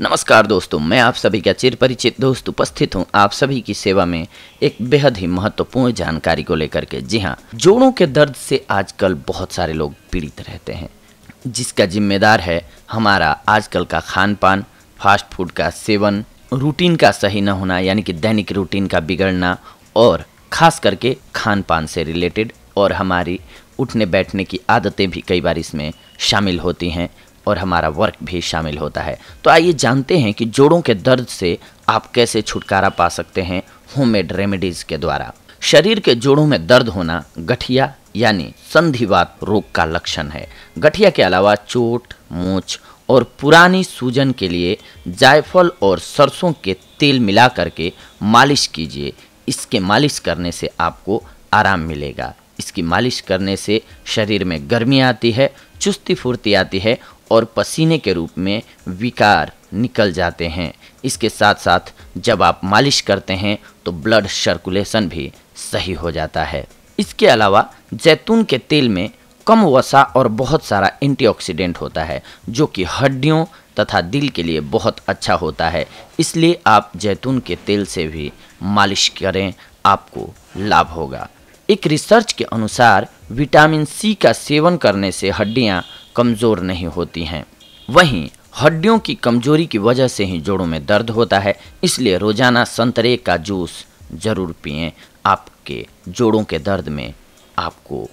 नमस्कार दोस्तों मैं आप सभी का चिर परिचित दोस्त उपस्थित हूं आप सभी की सेवा में एक बेहद ही महत्वपूर्ण जानकारी को लेकर के जी हां जोड़ों के दर्द से आजकल बहुत सारे लोग पीड़ित रहते हैं जिसका जिम्मेदार है हमारा आजकल का खान पान फास्ट फूड का सेवन रूटीन का सही न होना यानी कि दैनिक रूटीन का बिगड़ना और खास करके खान पान से रिलेटेड और हमारी उठने बैठने की आदतें भी कई बार इसमें शामिल होती हैं और हमारा वर्क भी शामिल होता है तो आइए जानते हैं कि जोड़ों के दर्द से आप कैसे छुटकारा पा सकते हैं होममेड रेमेडीज़ के द्वारा शरीर के जोड़ों में दर्द होना गठिया यानी संधिवात रोग का लक्षण है गठिया के अलावा चोट मोच और पुरानी सूजन के लिए जायफल और सरसों के तेल मिला करके मालिश कीजिए इसके मालिश करने से आपको आराम मिलेगा इसकी मालिश करने से शरीर में गर्मी आती है चुस्ती फुर्ती आती है और पसीने के रूप में विकार निकल जाते हैं इसके साथ साथ जब आप मालिश करते हैं तो ब्लड सर्कुलेशन भी सही हो जाता है इसके अलावा जैतून के तेल में कम वसा और बहुत सारा एंटीऑक्सीडेंट होता है जो कि हड्डियों तथा दिल के लिए बहुत अच्छा होता है इसलिए आप जैतून के तेल से भी मालिश करें आपको लाभ होगा एक रिसर्च के अनुसार विटामिन सी का सेवन करने से हड्डियाँ कमज़ोर नहीं होती हैं वहीं हड्डियों की कमजोरी की वजह से ही जोड़ों में दर्द होता है इसलिए रोजाना संतरे का जूस ज़रूर पिएं आपके जोड़ों के दर्द में आपको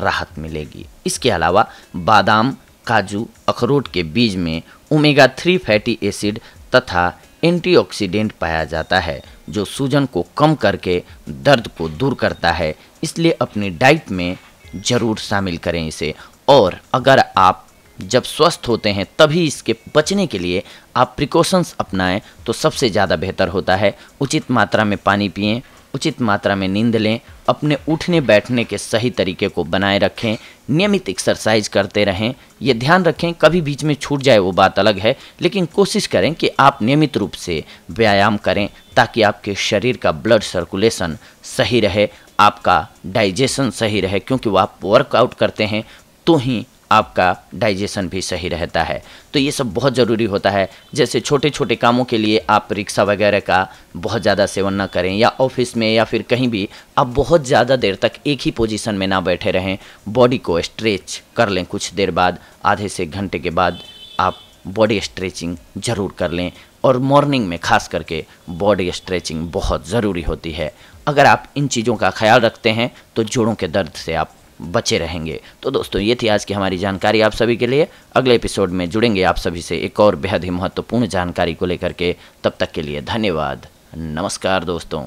राहत मिलेगी इसके अलावा बादाम काजू अखरोट के बीज में ओमेगा थ्री फैटी एसिड तथा एंटीऑक्सीडेंट पाया जाता है जो सूजन को कम करके दर्द को दूर करता है इसलिए अपनी डाइट में ज़रूर शामिल करें इसे और अगर आप जब स्वस्थ होते हैं तभी इसके बचने के लिए आप प्रिकॉशंस अपनाएं तो सबसे ज़्यादा बेहतर होता है उचित मात्रा में पानी पिए उचित मात्रा में नींद लें अपने उठने बैठने के सही तरीके को बनाए रखें नियमित एक्सरसाइज करते रहें ये ध्यान रखें कभी बीच में छूट जाए वो बात अलग है लेकिन कोशिश करें कि आप नियमित रूप से व्यायाम करें ताकि आपके शरीर का ब्लड सर्कुलेशन सही रहे आपका डाइजेशन सही रहे क्योंकि वो आप वर्कआउट करते हैं तो ही आपका डाइजेशन भी सही रहता है तो ये सब बहुत ज़रूरी होता है जैसे छोटे छोटे कामों के लिए आप रिक्शा वगैरह का बहुत ज़्यादा सेवन न करें या ऑफिस में या फिर कहीं भी आप बहुत ज़्यादा देर तक एक ही पोजीशन में ना बैठे रहें बॉडी को स्ट्रेच कर लें कुछ देर बाद आधे से घंटे के बाद आप बॉडी स्ट्रेचिंग ज़रूर कर लें और मॉर्निंग में खास करके बॉडी स्ट्रेचिंग बहुत ज़रूरी होती है अगर आप इन चीज़ों का ख्याल रखते हैं तो जोड़ों के दर्द से आप बचे रहेंगे तो दोस्तों ये थी आज की हमारी जानकारी आप सभी के लिए अगले एपिसोड में जुड़ेंगे आप सभी से एक और बेहद ही महत्वपूर्ण जानकारी को लेकर के तब तक के लिए धन्यवाद नमस्कार दोस्तों